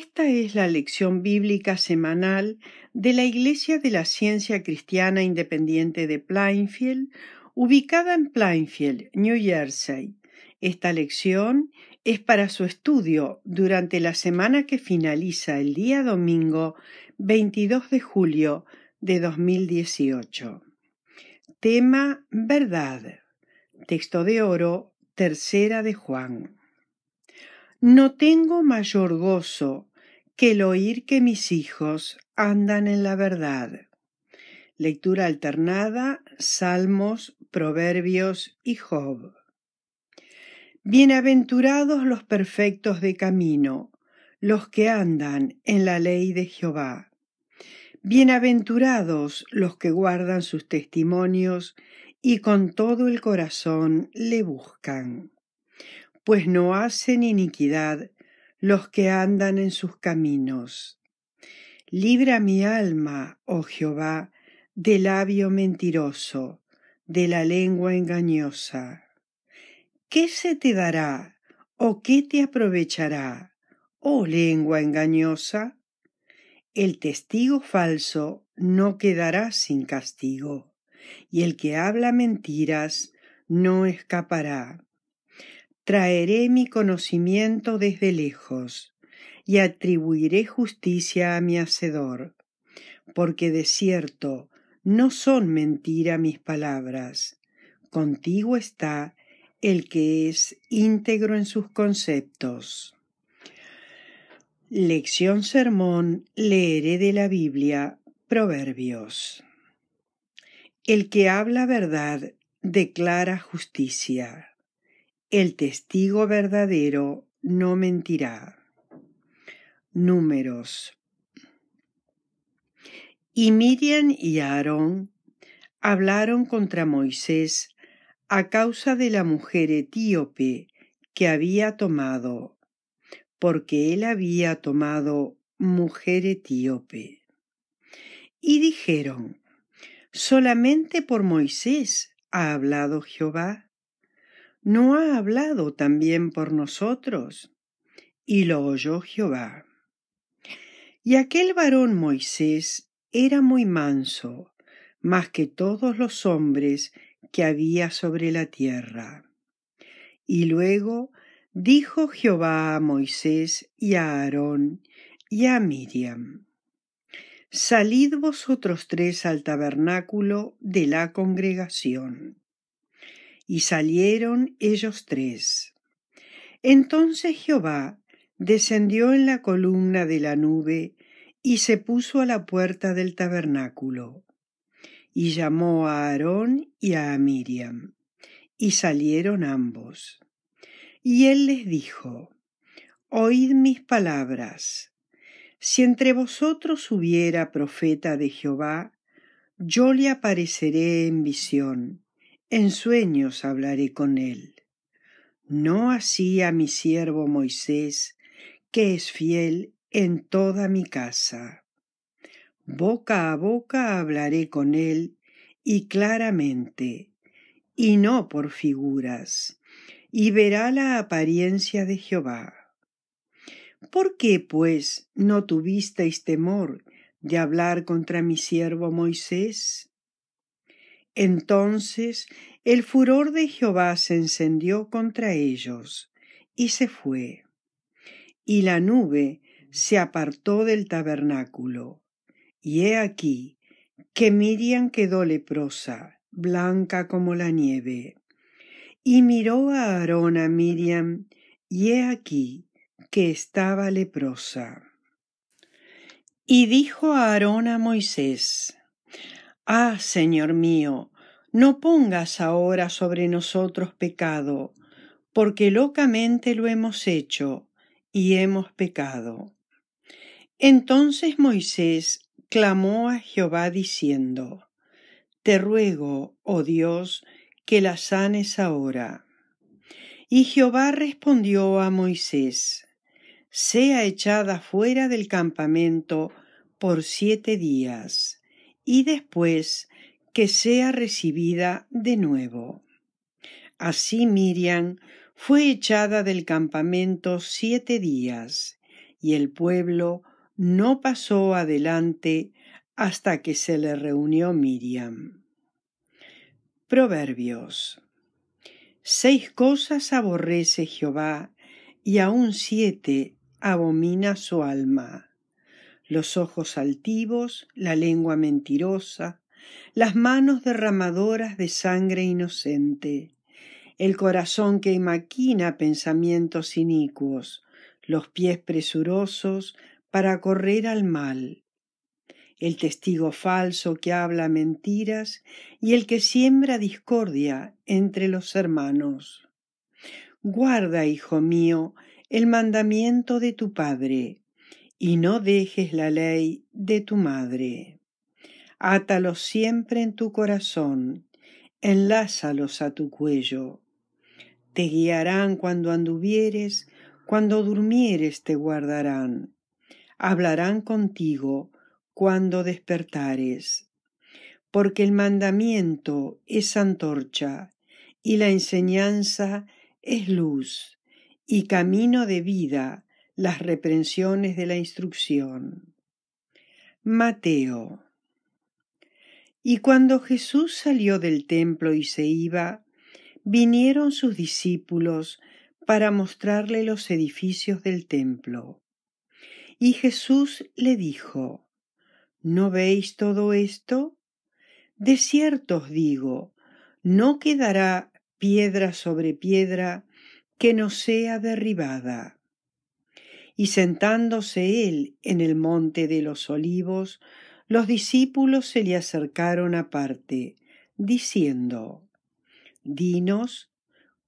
Esta es la lección bíblica semanal de la Iglesia de la Ciencia Cristiana Independiente de Plainfield, ubicada en Plainfield, New Jersey. Esta lección es para su estudio durante la semana que finaliza el día domingo 22 de julio de 2018. Tema Verdad. Texto de oro, tercera de Juan. No tengo mayor gozo que el oír que mis hijos andan en la verdad. Lectura alternada, Salmos, Proverbios y Job. Bienaventurados los perfectos de camino, los que andan en la ley de Jehová. Bienaventurados los que guardan sus testimonios y con todo el corazón le buscan pues no hacen iniquidad los que andan en sus caminos. Libra mi alma, oh Jehová, del labio mentiroso, de la lengua engañosa. ¿Qué se te dará o qué te aprovechará, oh lengua engañosa? El testigo falso no quedará sin castigo, y el que habla mentiras no escapará traeré mi conocimiento desde lejos, y atribuiré justicia a mi Hacedor, porque de cierto no son mentira mis palabras, contigo está el que es íntegro en sus conceptos. Lección Sermón leeré de la Biblia Proverbios. El que habla verdad declara justicia el testigo verdadero no mentirá. Números. Y Miriam y Aarón hablaron contra Moisés a causa de la mujer etíope que había tomado, porque él había tomado mujer etíope. Y dijeron, solamente por Moisés ha hablado Jehová ¿No ha hablado también por nosotros? Y lo oyó Jehová. Y aquel varón Moisés era muy manso, más que todos los hombres que había sobre la tierra. Y luego dijo Jehová a Moisés y a Aarón y a Miriam, Salid vosotros tres al tabernáculo de la congregación y salieron ellos tres. Entonces Jehová descendió en la columna de la nube y se puso a la puerta del tabernáculo. Y llamó a Aarón y a Miriam, y salieron ambos. Y él les dijo, Oíd mis palabras. Si entre vosotros hubiera profeta de Jehová, yo le apareceré en visión, en sueños hablaré con él. No así a mi siervo Moisés, que es fiel en toda mi casa. Boca a boca hablaré con él y claramente, y no por figuras, y verá la apariencia de Jehová. ¿Por qué, pues, no tuvisteis temor de hablar contra mi siervo Moisés? Entonces el furor de Jehová se encendió contra ellos, y se fue. Y la nube se apartó del tabernáculo. Y he aquí que Miriam quedó leprosa, blanca como la nieve. Y miró a Aarón a Miriam, y he aquí que estaba leprosa. Y dijo a Aarón a Moisés, Ah, Señor mío, no pongas ahora sobre nosotros pecado, porque locamente lo hemos hecho y hemos pecado. Entonces Moisés clamó a Jehová diciendo, Te ruego, oh Dios, que la sanes ahora. Y Jehová respondió a Moisés, Sea echada fuera del campamento por siete días y después que sea recibida de nuevo. Así Miriam fue echada del campamento siete días, y el pueblo no pasó adelante hasta que se le reunió Miriam. Proverbios. Seis cosas aborrece Jehová, y aun siete abomina su alma los ojos altivos, la lengua mentirosa, las manos derramadoras de sangre inocente, el corazón que maquina pensamientos inicuos, los pies presurosos para correr al mal, el testigo falso que habla mentiras y el que siembra discordia entre los hermanos. Guarda, hijo mío, el mandamiento de tu Padre, y no dejes la ley de tu madre. Átalos siempre en tu corazón, enlázalos a tu cuello. Te guiarán cuando anduvieres, cuando durmieres te guardarán. Hablarán contigo cuando despertares. Porque el mandamiento es antorcha, y la enseñanza es luz, y camino de vida, las reprensiones de la instrucción. Mateo. Y cuando Jesús salió del templo y se iba, vinieron sus discípulos para mostrarle los edificios del templo. Y Jesús le dijo, ¿No veis todo esto? De cierto os digo, no quedará piedra sobre piedra que no sea derribada. Y sentándose él en el monte de los olivos, los discípulos se le acercaron aparte, diciendo, Dinos,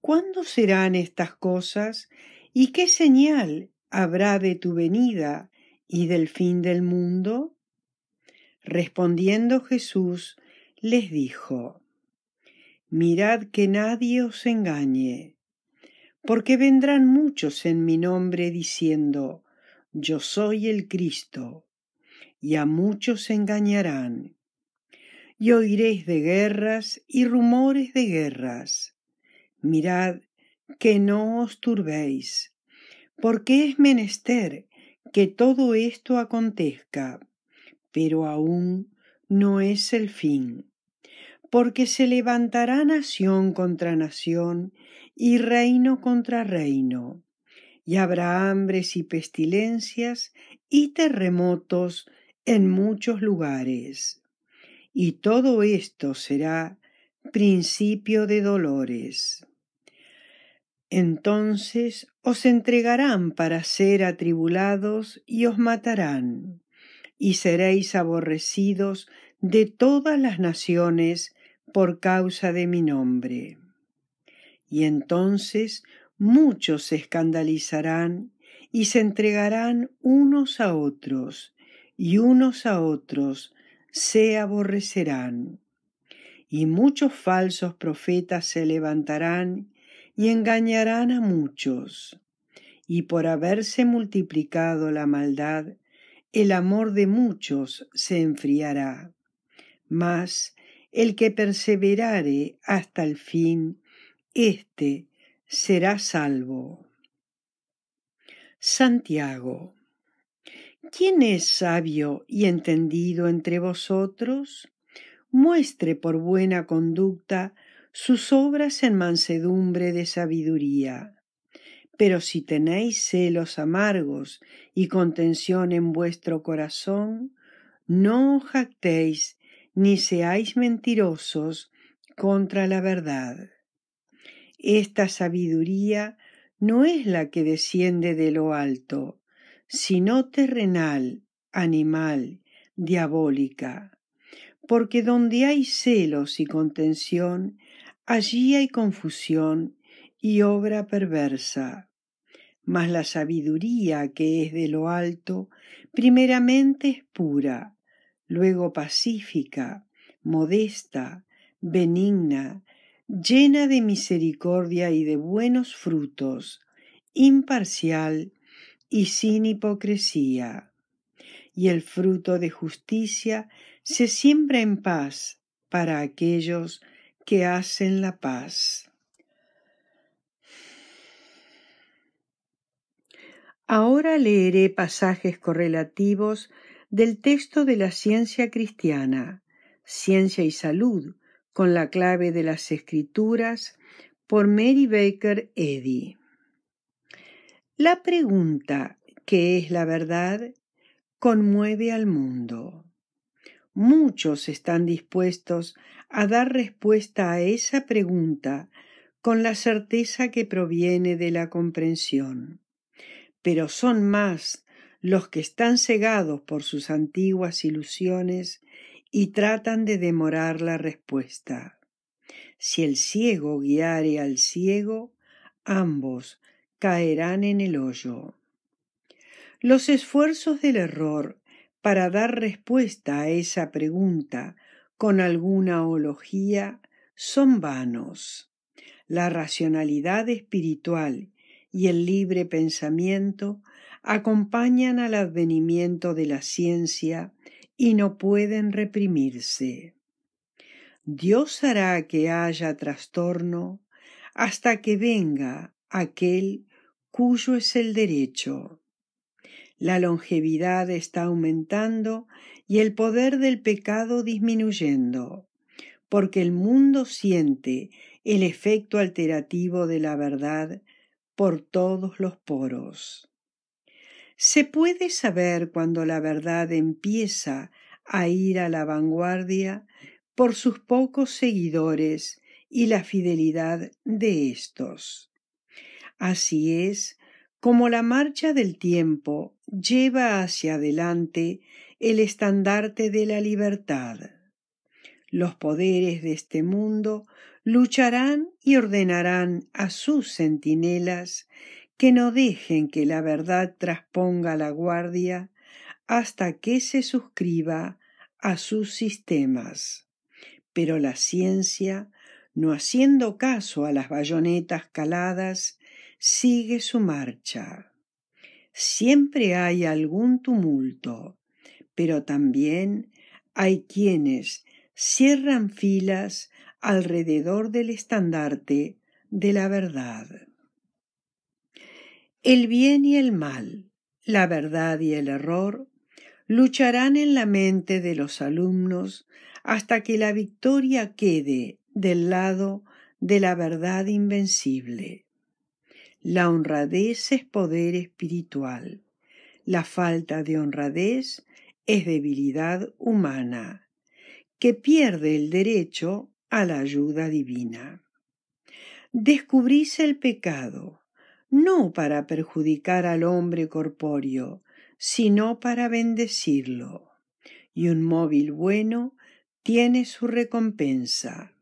¿cuándo serán estas cosas? ¿Y qué señal habrá de tu venida y del fin del mundo? Respondiendo Jesús, les dijo, Mirad que nadie os engañe porque vendrán muchos en mi nombre diciendo, Yo soy el Cristo, y a muchos engañarán. Y oiréis de guerras y rumores de guerras. Mirad que no os turbéis, porque es menester que todo esto acontezca, pero aún no es el fin porque se levantará nación contra nación y reino contra reino, y habrá hambres y pestilencias y terremotos en muchos lugares. Y todo esto será principio de dolores. Entonces os entregarán para ser atribulados y os matarán, y seréis aborrecidos de todas las naciones por causa de mi nombre. Y entonces muchos se escandalizarán y se entregarán unos a otros, y unos a otros se aborrecerán. Y muchos falsos profetas se levantarán y engañarán a muchos. Y por haberse multiplicado la maldad, el amor de muchos se enfriará. Mas el que perseverare hasta el fin, éste será salvo. Santiago. ¿Quién es sabio y entendido entre vosotros? Muestre por buena conducta sus obras en mansedumbre de sabiduría. Pero si tenéis celos amargos y contención en vuestro corazón, no jactéis ni seáis mentirosos contra la verdad. Esta sabiduría no es la que desciende de lo alto, sino terrenal, animal, diabólica. Porque donde hay celos y contención, allí hay confusión y obra perversa. Mas la sabiduría que es de lo alto, primeramente es pura, luego pacífica, modesta, benigna, llena de misericordia y de buenos frutos, imparcial y sin hipocresía. Y el fruto de justicia se siembra en paz para aquellos que hacen la paz. Ahora leeré pasajes correlativos del texto de la ciencia cristiana, Ciencia y Salud, con la clave de las escrituras, por Mary Baker Eddy. La pregunta, ¿qué es la verdad? conmueve al mundo. Muchos están dispuestos a dar respuesta a esa pregunta con la certeza que proviene de la comprensión, pero son más los que están cegados por sus antiguas ilusiones y tratan de demorar la respuesta. Si el ciego guiare al ciego, ambos caerán en el hoyo. Los esfuerzos del error para dar respuesta a esa pregunta con alguna ología son vanos. La racionalidad espiritual y el libre pensamiento acompañan al advenimiento de la ciencia y no pueden reprimirse. Dios hará que haya trastorno hasta que venga aquel cuyo es el derecho. La longevidad está aumentando y el poder del pecado disminuyendo, porque el mundo siente el efecto alterativo de la verdad por todos los poros. Se puede saber cuando la verdad empieza a ir a la vanguardia por sus pocos seguidores y la fidelidad de éstos. Así es como la marcha del tiempo lleva hacia adelante el estandarte de la libertad. Los poderes de este mundo lucharán y ordenarán a sus centinelas que no dejen que la verdad trasponga la guardia hasta que se suscriba a sus sistemas. Pero la ciencia, no haciendo caso a las bayonetas caladas, sigue su marcha. Siempre hay algún tumulto, pero también hay quienes cierran filas alrededor del estandarte de la verdad. El bien y el mal, la verdad y el error, lucharán en la mente de los alumnos hasta que la victoria quede del lado de la verdad invencible. La honradez es poder espiritual. La falta de honradez es debilidad humana, que pierde el derecho a la ayuda divina. Descubrís el pecado, no para perjudicar al hombre corpóreo, sino para bendecirlo. Y un móvil bueno tiene su recompensa.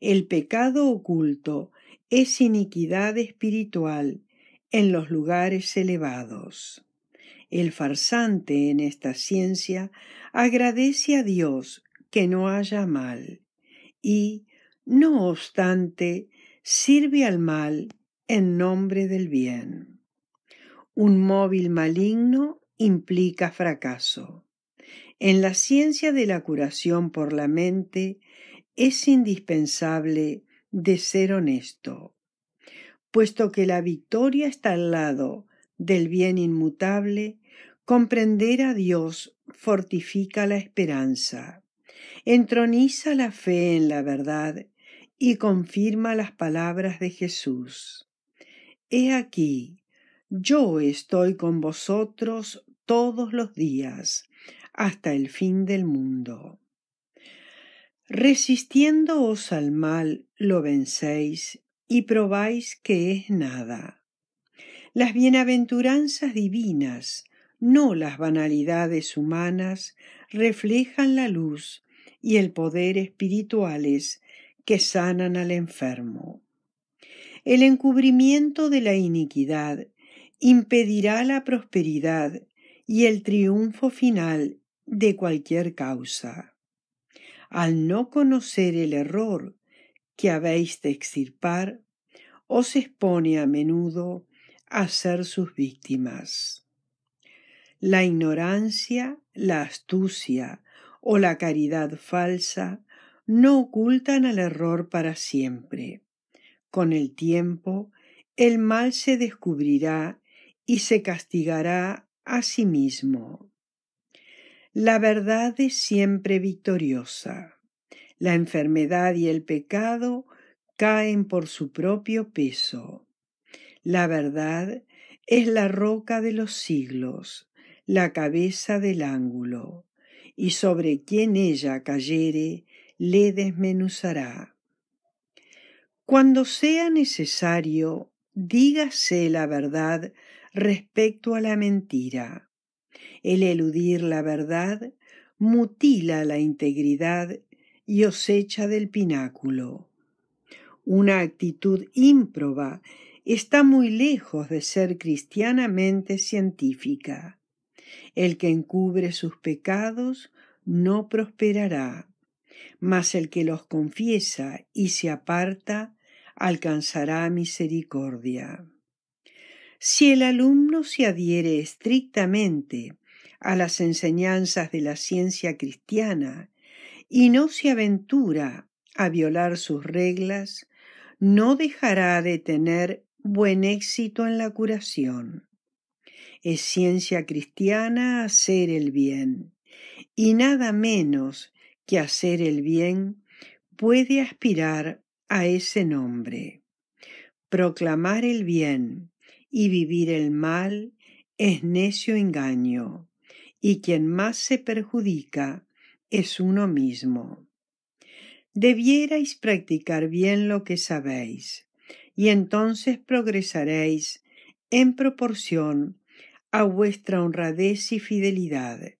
El pecado oculto es iniquidad espiritual en los lugares elevados. El farsante en esta ciencia agradece a Dios que no haya mal y, no obstante, sirve al mal en nombre del bien. Un móvil maligno implica fracaso. En la ciencia de la curación por la mente es indispensable de ser honesto, puesto que la victoria está al lado del bien inmutable, comprender a Dios fortifica la esperanza, entroniza la fe en la verdad y confirma las palabras de Jesús. He aquí, yo estoy con vosotros todos los días, hasta el fin del mundo. Resistiéndoos al mal, lo vencéis y probáis que es nada. Las bienaventuranzas divinas, no las banalidades humanas, reflejan la luz y el poder espirituales que sanan al enfermo. El encubrimiento de la iniquidad impedirá la prosperidad y el triunfo final de cualquier causa. Al no conocer el error que habéis de extirpar, os expone a menudo a ser sus víctimas. La ignorancia, la astucia o la caridad falsa no ocultan al error para siempre. Con el tiempo, el mal se descubrirá y se castigará a sí mismo. La verdad es siempre victoriosa. La enfermedad y el pecado caen por su propio peso. La verdad es la roca de los siglos, la cabeza del ángulo, y sobre quien ella cayere le desmenuzará. Cuando sea necesario, dígase la verdad respecto a la mentira. El eludir la verdad mutila la integridad y os echa del pináculo. Una actitud ímproba está muy lejos de ser cristianamente científica. El que encubre sus pecados no prosperará, mas el que los confiesa y se aparta alcanzará misericordia. Si el alumno se adhiere estrictamente a las enseñanzas de la ciencia cristiana y no se aventura a violar sus reglas, no dejará de tener buen éxito en la curación. Es ciencia cristiana hacer el bien, y nada menos que hacer el bien puede aspirar a ese nombre. Proclamar el bien y vivir el mal es necio engaño, y quien más se perjudica es uno mismo. Debierais practicar bien lo que sabéis, y entonces progresaréis en proporción a vuestra honradez y fidelidad,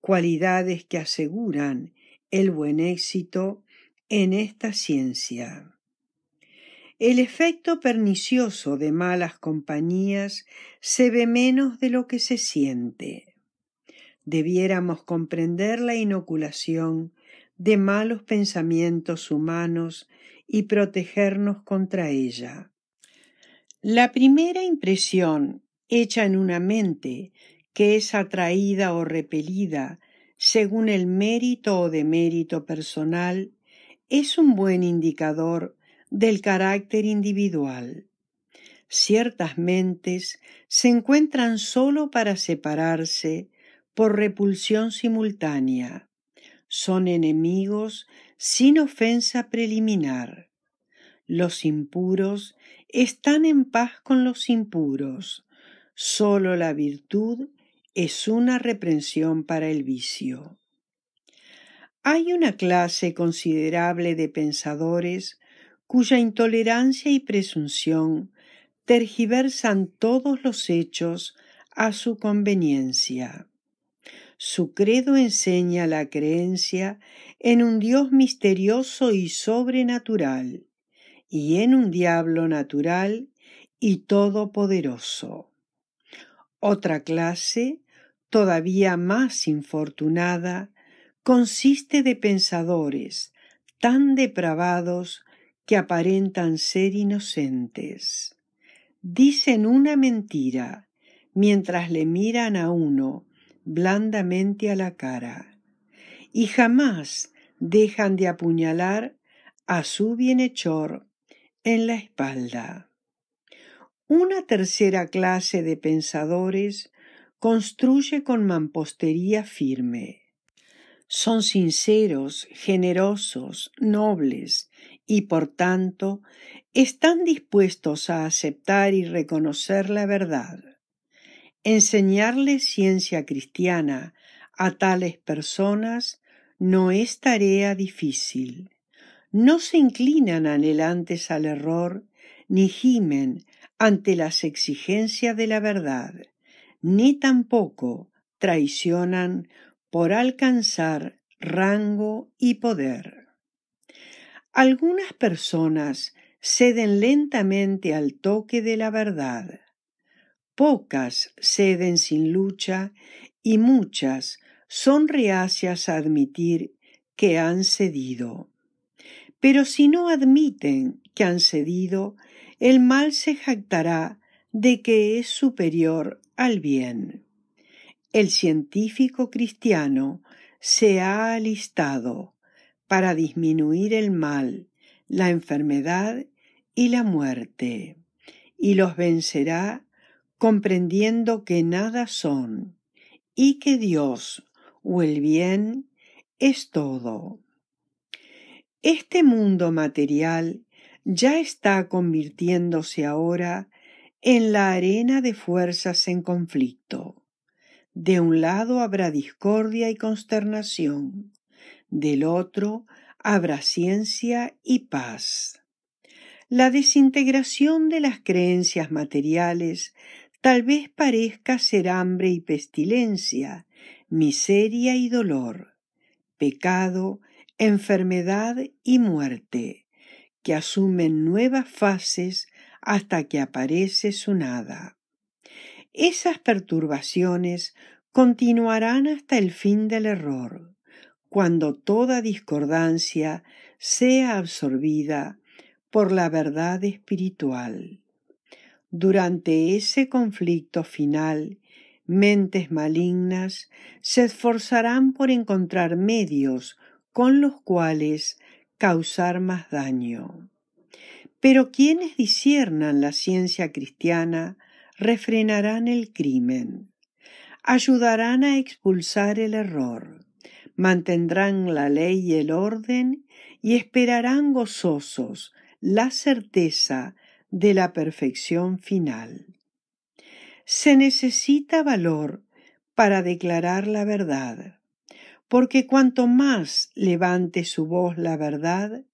cualidades que aseguran el buen éxito en esta ciencia. El efecto pernicioso de malas compañías se ve menos de lo que se siente. Debiéramos comprender la inoculación de malos pensamientos humanos y protegernos contra ella. La primera impresión hecha en una mente que es atraída o repelida según el mérito o demérito personal es un buen indicador del carácter individual. Ciertas mentes se encuentran solo para separarse por repulsión simultánea. Son enemigos sin ofensa preliminar. Los impuros están en paz con los impuros. Solo la virtud es una reprensión para el vicio. Hay una clase considerable de pensadores cuya intolerancia y presunción tergiversan todos los hechos a su conveniencia. Su credo enseña la creencia en un Dios misterioso y sobrenatural, y en un diablo natural y todopoderoso. Otra clase, todavía más infortunada, consiste de pensadores tan depravados que aparentan ser inocentes. Dicen una mentira mientras le miran a uno blandamente a la cara y jamás dejan de apuñalar a su bienhechor en la espalda. Una tercera clase de pensadores construye con mampostería firme son sinceros, generosos, nobles y, por tanto, están dispuestos a aceptar y reconocer la verdad. Enseñarles ciencia cristiana a tales personas no es tarea difícil. No se inclinan anhelantes al error, ni gimen ante las exigencias de la verdad, ni tampoco traicionan alcanzar rango y poder. Algunas personas ceden lentamente al toque de la verdad, pocas ceden sin lucha y muchas son reacias a admitir que han cedido. Pero si no admiten que han cedido, el mal se jactará de que es superior al bien el científico cristiano se ha alistado para disminuir el mal, la enfermedad y la muerte, y los vencerá comprendiendo que nada son, y que Dios o el bien es todo. Este mundo material ya está convirtiéndose ahora en la arena de fuerzas en conflicto de un lado habrá discordia y consternación, del otro habrá ciencia y paz. La desintegración de las creencias materiales tal vez parezca ser hambre y pestilencia, miseria y dolor, pecado, enfermedad y muerte, que asumen nuevas fases hasta que aparece su nada. Esas perturbaciones continuarán hasta el fin del error, cuando toda discordancia sea absorbida por la verdad espiritual. Durante ese conflicto final, mentes malignas se esforzarán por encontrar medios con los cuales causar más daño. Pero quienes disiernan la ciencia cristiana refrenarán el crimen, ayudarán a expulsar el error, mantendrán la ley y el orden y esperarán gozosos la certeza de la perfección final. Se necesita valor para declarar la verdad, porque cuanto más levante su voz la verdad,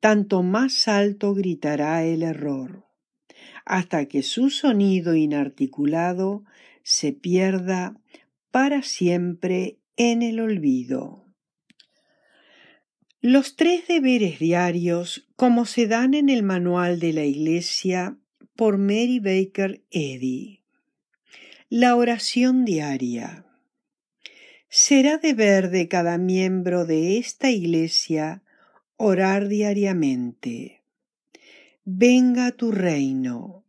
tanto más alto gritará el error hasta que su sonido inarticulado se pierda para siempre en el olvido. Los tres deberes diarios, como se dan en el manual de la Iglesia por Mary Baker Eddy. La oración diaria. Será deber de cada miembro de esta Iglesia orar diariamente. Venga tu reino.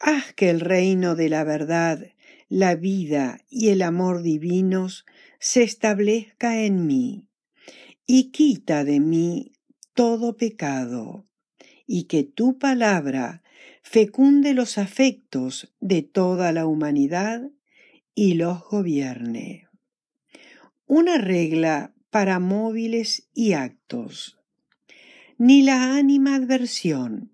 Haz que el reino de la verdad, la vida y el amor divinos se establezca en mí, y quita de mí todo pecado, y que tu palabra fecunde los afectos de toda la humanidad y los gobierne. Una regla para móviles y actos. Ni la ánima adversión,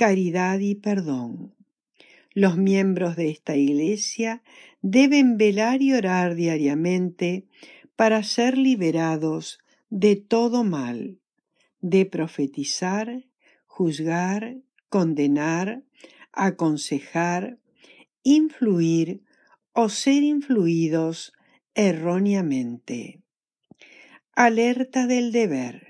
caridad y perdón. Los miembros de esta Iglesia deben velar y orar diariamente para ser liberados de todo mal, de profetizar, juzgar, condenar, aconsejar, influir o ser influidos erróneamente. Alerta del deber